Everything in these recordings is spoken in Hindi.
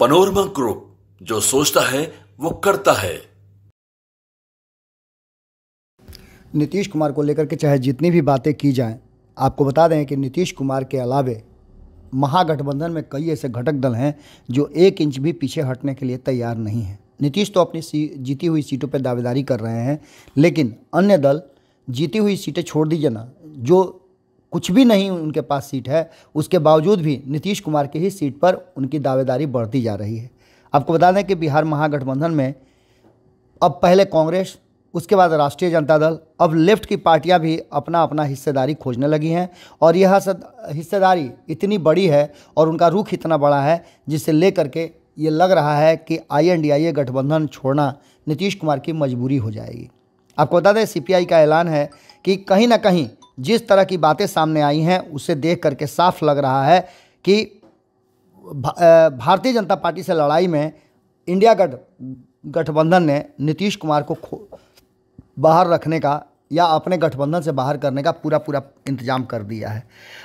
पनोरमा ग्रुप जो सोचता है वो करता है नीतीश कुमार को लेकर के चाहे जितनी भी बातें की जाएं आपको बता दें कि नीतीश कुमार के अलावे महागठबंधन में कई ऐसे घटक दल हैं जो एक इंच भी पीछे हटने के लिए तैयार नहीं हैं नीतीश तो अपनी सी जीती हुई सीटों पर दावेदारी कर रहे हैं लेकिन अन्य दल जीती हुई सीटें छोड़ दीजिए ना जो कुछ भी नहीं उनके पास सीट है उसके बावजूद भी नीतीश कुमार की ही सीट पर उनकी दावेदारी बढ़ती जा रही है आपको बता दें कि बिहार महागठबंधन में अब पहले कांग्रेस उसके बाद राष्ट्रीय जनता दल अब लेफ्ट की पार्टियां भी अपना अपना हिस्सेदारी खोजने लगी हैं और यह हिस्सेदारी इतनी बड़ी है और उनका रुख इतना बड़ा है जिससे लेकर के ये लग रहा है कि आई एन डी आई ए गठबंधन छोड़ना नीतीश कुमार की मजबूरी हो जाएगी आपको बता दें सीपीआई का ऐलान है कि कहीं ना कहीं जिस तरह की बातें सामने आई हैं उसे देख करके साफ लग रहा है कि भारतीय जनता पार्टी से लड़ाई में इंडिया गठ गठबंधन ने नीतीश कुमार को बाहर रखने का या अपने गठबंधन से बाहर करने का पूरा पूरा इंतजाम कर दिया है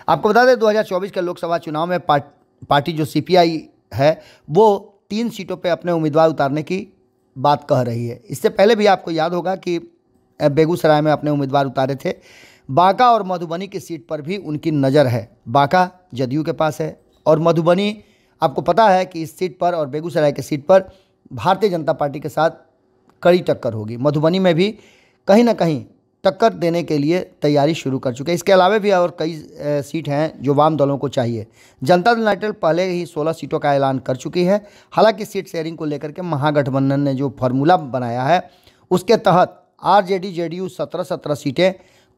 आपको बता दें 2024 के लोकसभा चुनाव में पार्ट, पार्टी जो सीपीआई है वो तीन सीटों पे अपने उम्मीदवार उतारने की बात कह रही है इससे पहले भी आपको याद होगा कि बेगूसराय में अपने उम्मीदवार उतारे थे बांका और मधुबनी की सीट पर भी उनकी नज़र है बांका जदयू के पास है और मधुबनी आपको पता है कि इस सीट पर और बेगूसराय की सीट पर भारतीय जनता पार्टी के साथ कड़ी टक्कर होगी मधुबनी में भी कहीं ना कहीं टक्कर देने के लिए तैयारी शुरू कर चुके हैं इसके अलावा भी और कई सीट हैं जो वाम दलों को चाहिए जनता दल यूनाइटेड पहले ही 16 सीटों का ऐलान कर चुकी है हालांकि सीट शेयरिंग को लेकर के महागठबंधन ने जो फार्मूला बनाया है उसके तहत आर जे डी जेडीयू सत्रह सत्रह सीटें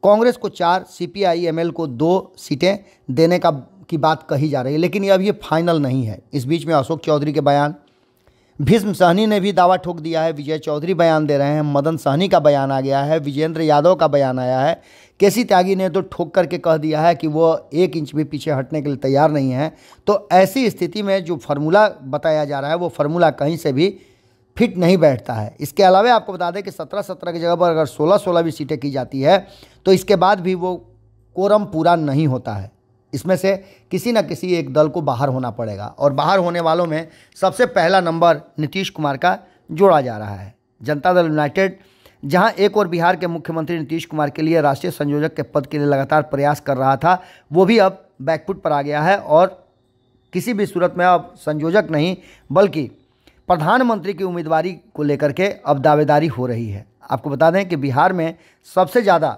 कांग्रेस को चार सीपीआईएमएल को दो सीटें देने का की बात कही जा रही है लेकिन अब ये फाइनल नहीं है इस बीच में अशोक चौधरी के बयान भीष्म सहनी ने भी दावा ठोक दिया है विजय चौधरी बयान दे रहे हैं मदन सहनी का बयान आ गया है विजेंद्र यादव का बयान आया है केसी त्यागी ने तो ठोक करके कह दिया है कि वो एक इंच भी पीछे हटने के लिए तैयार नहीं है तो ऐसी स्थिति में जो फार्मूला बताया जा रहा है वो फार्मूला कहीं से भी फिट नहीं बैठता है इसके अलावा आपको बता दें कि सत्रह सत्रह की जगह पर अगर सोलह सोलह भी सीटें की जाती है तो इसके बाद भी वो कोरम पूरा नहीं होता है इसमें से किसी न किसी एक दल को बाहर होना पड़ेगा और बाहर होने वालों में सबसे पहला नंबर नीतीश कुमार का जोड़ा जा रहा है जनता दल यूनाइटेड जहां एक और बिहार के मुख्यमंत्री नीतीश कुमार के लिए राष्ट्रीय संयोजक के पद के लिए लगातार प्रयास कर रहा था वो भी अब बैकफुट पर आ गया है और किसी भी सूरत में अब संयोजक नहीं बल्कि प्रधानमंत्री की उम्मीदवारी को लेकर के अब दावेदारी हो रही है आपको बता दें कि बिहार में सबसे ज़्यादा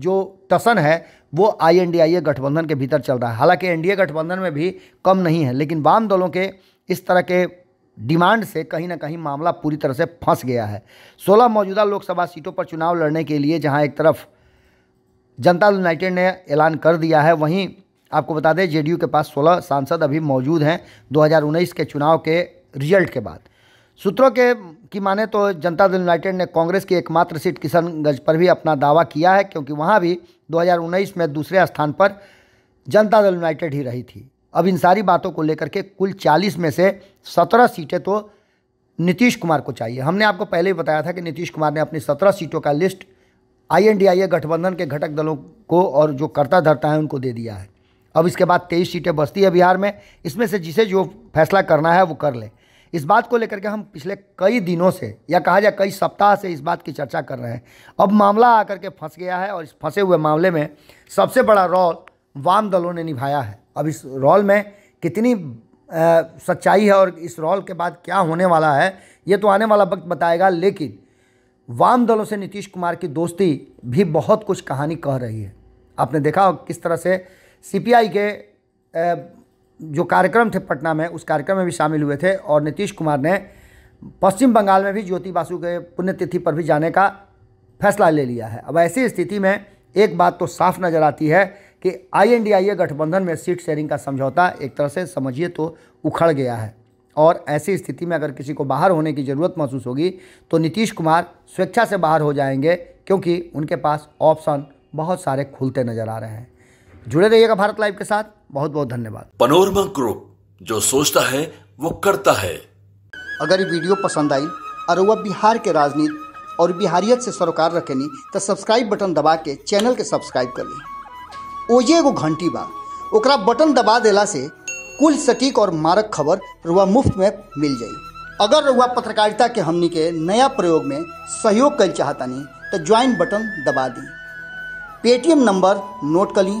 जो टसन है वो आई एन गठबंधन के भीतर चल रहा है हालांकि एनडीए गठबंधन में भी कम नहीं है लेकिन वाम दलों के इस तरह के डिमांड से कहीं ना कहीं मामला पूरी तरह से फंस गया है 16 मौजूदा लोकसभा सीटों पर चुनाव लड़ने के लिए जहां एक तरफ जनता दल यूनाइटेड ने ऐलान कर दिया है वहीं आपको बता दें जेडीयू के पास 16 सांसद अभी मौजूद हैं 2019 के चुनाव के रिजल्ट के बाद सूत्रों के की माने तो जनता दल यूनाइटेड ने कांग्रेस की एकमात्र सीट किशनगंज पर भी अपना दावा किया है क्योंकि वहाँ भी दो में दूसरे स्थान पर जनता दल यूनाइटेड ही रही थी अब इन सारी बातों को लेकर के कुल 40 में से 17 सीटें तो नीतीश कुमार को चाहिए हमने आपको पहले ही बताया था कि नीतीश कुमार ने अपनी 17 सीटों का लिस्ट आईएनडीआईए गठबंधन के घटक दलों को और जो करता धरता है उनको दे दिया है अब इसके बाद तेईस सीटें बस्ती है बिहार में इसमें से जिसे जो फैसला करना है वो कर ले इस बात को लेकर के हम पिछले कई दिनों से या कहा जाए कई सप्ताह से इस बात की चर्चा कर रहे हैं अब मामला आकर के फंस गया है और इस फंसे हुए मामले में सबसे बड़ा रोल वाम दलों ने निभाया है अब इस रोल में कितनी आ, सच्चाई है और इस रोल के बाद क्या होने वाला है ये तो आने वाला वक्त बताएगा लेकिन वाम दलों से नीतीश कुमार की दोस्ती भी बहुत कुछ कहानी कह रही है आपने देखा हो किस तरह से सीपीआई के जो कार्यक्रम थे पटना में उस कार्यक्रम में भी शामिल हुए थे और नीतीश कुमार ने पश्चिम बंगाल में भी ज्योति बासु के पुण्यतिथि पर भी जाने का फैसला ले लिया है अब ऐसी स्थिति में एक बात तो साफ नज़र आती है कि आईएनडीआईए गठबंधन में सीट शेयरिंग का समझौता एक तरह से समझिए तो उखड़ गया है और ऐसी स्थिति में अगर किसी को बाहर होने की ज़रूरत महसूस होगी तो नीतीश कुमार स्वेच्छा से बाहर हो जाएंगे क्योंकि उनके पास ऑप्शन बहुत सारे खुलते नज़र आ रहे हैं जुड़े रहिएगा भारत लाइव के साथ बहुत बहुत धन्यवाद पनोरमा ग्रुप जो सोचता है वो करता है अगर ये वीडियो पसंद आई और वह बिहार के राजनीति और बिहारियत से सरोकार रखेनी तो सब्सक्राइब बटन दबा के चैनल के सब्सक्राइब कर ली ओजे एगो घंटी बा ओकरा बटन दबा देला से कुल सटीक और मारक खबर रुआ मुफ्त में मिल जाई अगर रुआ पत्रकारिता के हमनी के नया प्रयोग में सहयोग कर चाहतनी तो ज्वाइन बटन दबा दी पेटीएम नंबर नोट कर ली